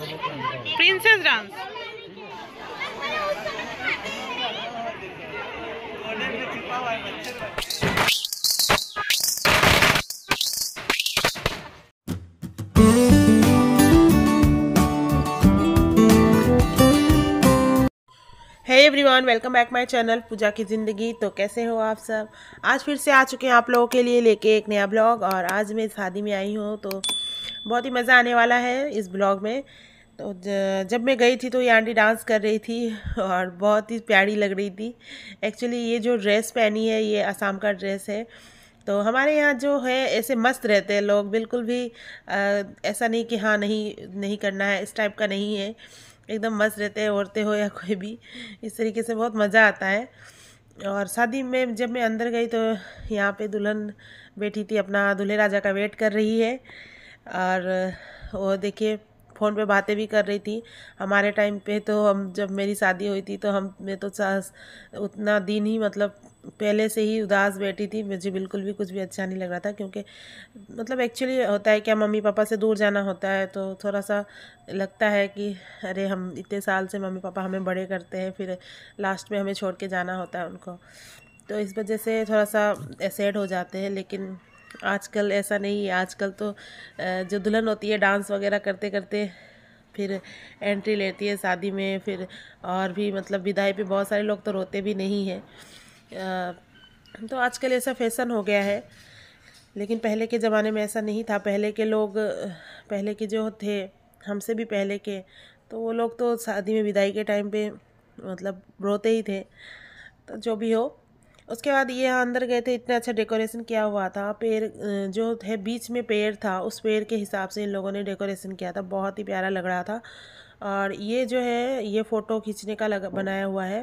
princess dance है everyone welcome back my channel Pooja की ज़िंदगी तो कैसे हो आप सब आज फिर से आ चुके हैं आप लोगों के लिए लेके एक नया ब्लॉग और आज मैं शादी में आई हूँ तो बहुत ही मज़ा आने वाला है इस ब्लॉग में तो जब मैं गई थी तो ये आंटी डांस कर रही थी और बहुत ही प्यारी लग रही थी एक्चुअली ये जो ड्रेस पहनी है ये आसाम का ड्रेस है तो हमारे यहाँ जो है ऐसे मस्त रहते हैं लोग बिल्कुल भी आ, ऐसा नहीं कि हाँ नहीं नहीं करना है इस टाइप का नहीं है एकदम मस्त रहते हैं औरतें हो या कोई भी इस तरीके से बहुत मज़ा आता है और शादी में जब मैं अंदर गई तो यहाँ पे दुल्हन बैठी थी अपना दूल्हे राजा का वेट कर रही है और वो देखिए फ़ोन पे बातें भी कर रही थी हमारे टाइम पे तो हम जब मेरी शादी हुई थी तो हम मैं तो उतना दिन ही मतलब पहले से ही उदास बैठी थी मुझे बिल्कुल भी कुछ भी अच्छा नहीं लग रहा था क्योंकि मतलब एक्चुअली होता है क्या मम्मी पापा से दूर जाना होता है तो थोड़ा सा लगता है कि अरे हम इतने साल से मम्मी पापा हमें बड़े करते हैं फिर लास्ट में हमें छोड़ के जाना होता है उनको तो इस वजह से थोड़ा सा एसेड हो जाते हैं लेकिन आजकल ऐसा नहीं है आजकल तो जो दुल्हन होती है डांस वगैरह करते करते फिर एंट्री लेती है शादी में फिर और भी मतलब विदाई पे बहुत सारे लोग तो रोते भी नहीं हैं तो आजकल ऐसा फैशन हो गया है लेकिन पहले के ज़माने में ऐसा नहीं था पहले के लोग पहले के जो थे हमसे भी पहले के तो वो लोग तो शादी में विदाई के टाइम पे मतलब रोते ही थे तो जो भी हो उसके बाद ये अंदर गए थे इतना अच्छा डेकोरेशन किया हुआ था पेड़ जो है बीच में पेड़ था उस पेड़ के हिसाब से इन लोगों ने डेकोरेशन किया था बहुत ही प्यारा लग रहा था और ये जो है ये फ़ोटो खींचने का लगा बनाया हुआ है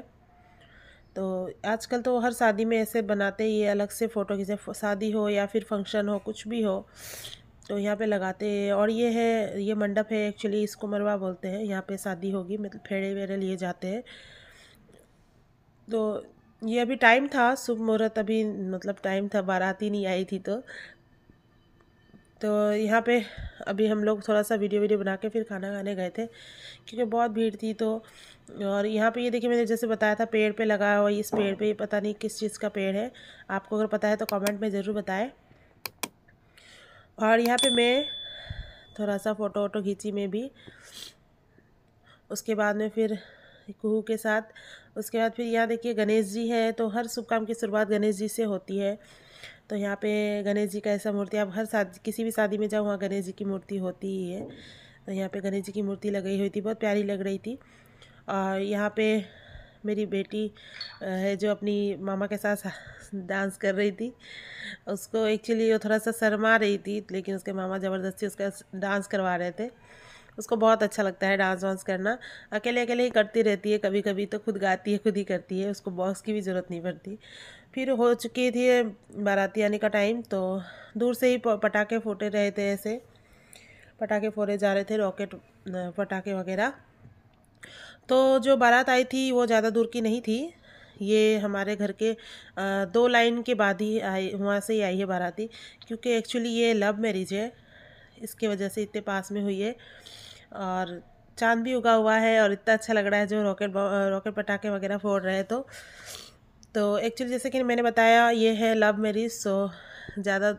तो आजकल तो हर शादी में ऐसे बनाते ही अलग से फ़ोटो खींचे शादी हो या फिर फंक्शन हो कुछ भी हो तो यहाँ पे लगाते हैं और ये है ये मंडप है एक्चुअली इसको मरवा बोलते हैं यहाँ पे शादी होगी मतलब फेड़े वेड़े लिए जाते हैं तो ये अभी टाइम था शुभ मुहूर्त अभी मतलब टाइम था बाराती नहीं आई थी तो तो यहाँ पे अभी हम लोग थोड़ा सा वीडियो वीडियो बना के फिर खाना खाने गए थे क्योंकि बहुत भीड़ थी तो और यहाँ पे ये देखिए मैंने जैसे बताया था पेड़ पे लगाया हुआ इस पेड़ पे पता नहीं किस चीज़ का पेड़ है आपको अगर पता है तो कमेंट में ज़रूर बताएं और यहाँ पे मैं थोड़ा सा फ़ोटो वोटो खींची में भी उसके बाद में फिर कुहू के साथ उसके बाद फिर यहाँ देखिए गणेश जी है तो हर शुभ काम की शुरुआत गणेश जी से होती है तो यहाँ पे गणेश जी का ऐसा मूर्ति आप हर शादी किसी भी शादी में जाओ वहाँ गणेश जी की मूर्ति होती ही है तो यहाँ पे गणेश जी की मूर्ति लगाई हुई थी बहुत प्यारी लग रही थी और यहाँ पे मेरी बेटी है जो अपनी मामा के साथ डांस कर रही थी उसको एक्चुअली वो थोड़ा सा शर्मा रही थी लेकिन उसके मामा ज़बरदस्ती उसका डांस करवा रहे थे उसको बहुत अच्छा लगता है डांस वांस करना अकेले अकेले ही करती रहती है कभी कभी तो खुद गाती है खुद ही करती है उसको बॉक्स की भी ज़रूरत नहीं पड़ती फिर हो चुकी थी बाराती आने का टाइम तो दूर से ही पटाखे फूटे रहे थे ऐसे पटाखे फोड़े जा रहे थे रॉकेट पटाखे वगैरह तो जो बारात आई थी वो ज़्यादा दूर की नहीं थी ये हमारे घर के दो लाइन के बाद ही आई वहाँ से ही आई है बाराती क्योंकि एक्चुअली ये लव मैरिज है इसके वजह से इतने पास में हुई है और चांद भी उगा हुआ है और इतना अच्छा लग रहा है जो रॉकेट रॉकेट पटाखे वगैरह फोड़ रहे हैं तो तो एक्चुअली जैसे कि मैंने बताया ये है लव मेरी सो ज़्यादा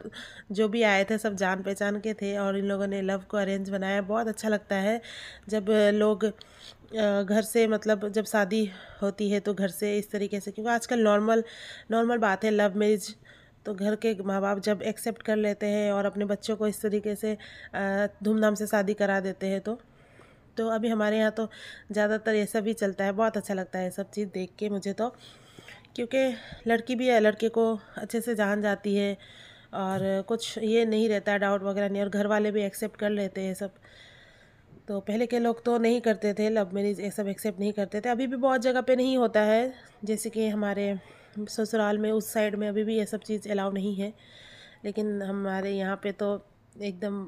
जो भी आए थे सब जान पहचान के थे और इन लोगों ने लव को अरेंज बनाया बहुत अच्छा लगता है जब लोग घर से मतलब जब शादी होती है तो घर से इस तरीके से क्योंकि आजकल नॉर्मल नॉर्मल बात है लव मेरिज तो घर के माँ बाप जब एक्सेप्ट कर लेते हैं और अपने बच्चों को इस तरीके से धूमधाम से शादी करा देते हैं तो तो अभी हमारे यहाँ तो ज़्यादातर ये सब ही चलता है बहुत अच्छा लगता है सब चीज़ देख के मुझे तो क्योंकि लड़की भी है लड़के को अच्छे से जान जाती है और कुछ ये नहीं रहता डाउट वगैरह नहीं और घर वाले भी एक्सेप्ट कर लेते हैं सब तो पहले के लोग तो नहीं करते थे लव मेरी ये सब एक्सेप्ट नहीं करते थे अभी भी बहुत जगह पे नहीं होता है जैसे कि हमारे ससुराल में उस साइड में अभी भी ये सब चीज़ अलाउ नहीं है लेकिन हमारे यहाँ पे तो एकदम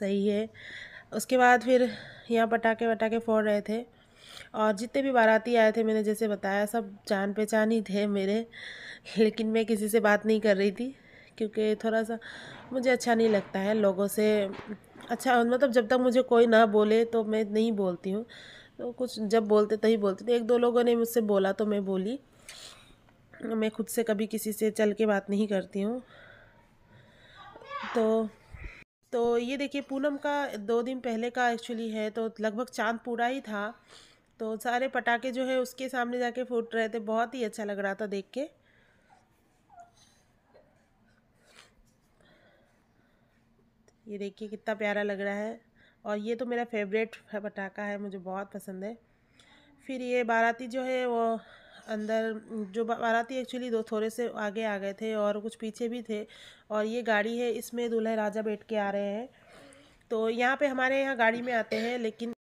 सही है उसके बाद फिर यहाँ पटाखे वटाखे फोड़ रहे थे और जितने भी बाराती आए थे मैंने जैसे बताया सब जान पहचान ही थे मेरे लेकिन मैं किसी से बात नहीं कर रही थी क्योंकि थोड़ा सा मुझे अच्छा नहीं लगता है लोगों से अच्छा मतलब जब तक मुझे कोई ना बोले तो मैं नहीं बोलती हूँ तो कुछ जब बोलते तभी बोलते थे एक दो लोगों ने मुझसे बोला तो मैं बोली मैं खुद से कभी किसी से चल के बात नहीं करती हूँ तो तो ये देखिए पूनम का दो दिन पहले का एक्चुअली है तो लगभग चांद पूरा ही था तो सारे पटाखे जो है उसके सामने जाके फूट रहे थे बहुत ही अच्छा लग रहा था देख के ये देखिए कितना प्यारा लग रहा है और ये तो मेरा फेवरेट पटाखा है मुझे बहुत पसंद है फिर ये बाराती जो है वो अंदर जो बाराती एक्चुअली दो थोड़े से आगे आ गए थे और कुछ पीछे भी थे और ये गाड़ी है इसमें दूल्हे राजा बैठ के आ रहे हैं तो यहाँ पे हमारे यहाँ गाड़ी में आते हैं लेकिन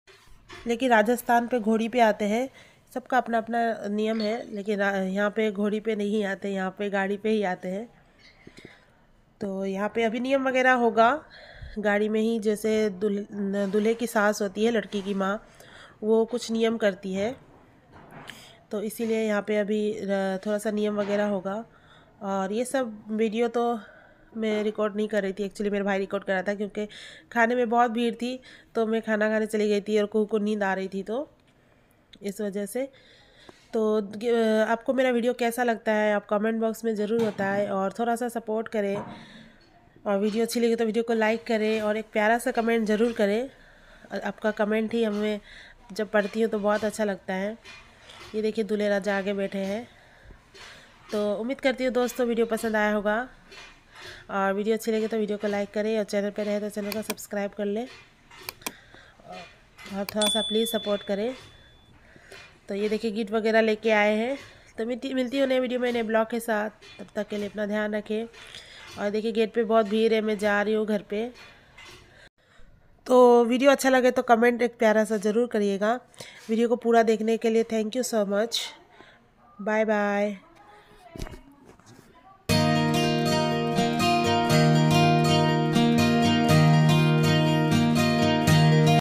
लेकिन राजस्थान पे घोड़ी पे आते हैं सबका अपना अपना नियम है लेकिन यहाँ पे घोड़ी पे नहीं आते यहाँ पे गाड़ी पे ही आते हैं तो यहाँ पे अभी नियम वगैरह होगा गाड़ी में ही जैसे दूल्हे की सास होती है लड़की की माँ वो कुछ नियम करती है तो इसीलिए यहाँ पे अभी थोड़ा सा नियम वगैरह होगा और ये सब वीडियो तो मैं रिकॉर्ड नहीं कर रही थी एक्चुअली मेरे भाई रिकॉर्ड कर रहा था क्योंकि खाने में बहुत भीड़ थी तो मैं खाना खाने चली गई थी और कुह को नींद आ रही थी तो इस वजह से तो आपको मेरा वीडियो कैसा लगता है आप कमेंट बॉक्स में ज़रूर है और थोड़ा सा सपोर्ट करें और वीडियो अच्छी लगी तो वीडियो को लाइक करें और एक प्यारा सा कमेंट ज़रूर करें आपका कमेंट ही हमें जब पढ़ती हूँ तो बहुत अच्छा लगता है ये देखिए दूल्हे राजा आगे बैठे हैं तो उम्मीद करती हूँ दोस्तों वीडियो पसंद आया होगा और वीडियो अच्छी लगे तो वीडियो को लाइक करें और चैनल पर रहे तो चैनल को सब्सक्राइब कर लें और थोड़ा सा प्लीज़ सपोर्ट करें तो ये देखिए गिट वगैरह लेके आए हैं तो मिलती मिलती हूँ नए वीडियो में नए ब्लॉग के साथ तब तक के लिए अपना ध्यान रखें और देखिए गेट पे बहुत भीड़ है मैं जा रही हूँ घर पे तो वीडियो अच्छा लगे तो कमेंट एक प्यारा सा ज़रूर करिएगा वीडियो को पूरा देखने के लिए thank you so much bye bye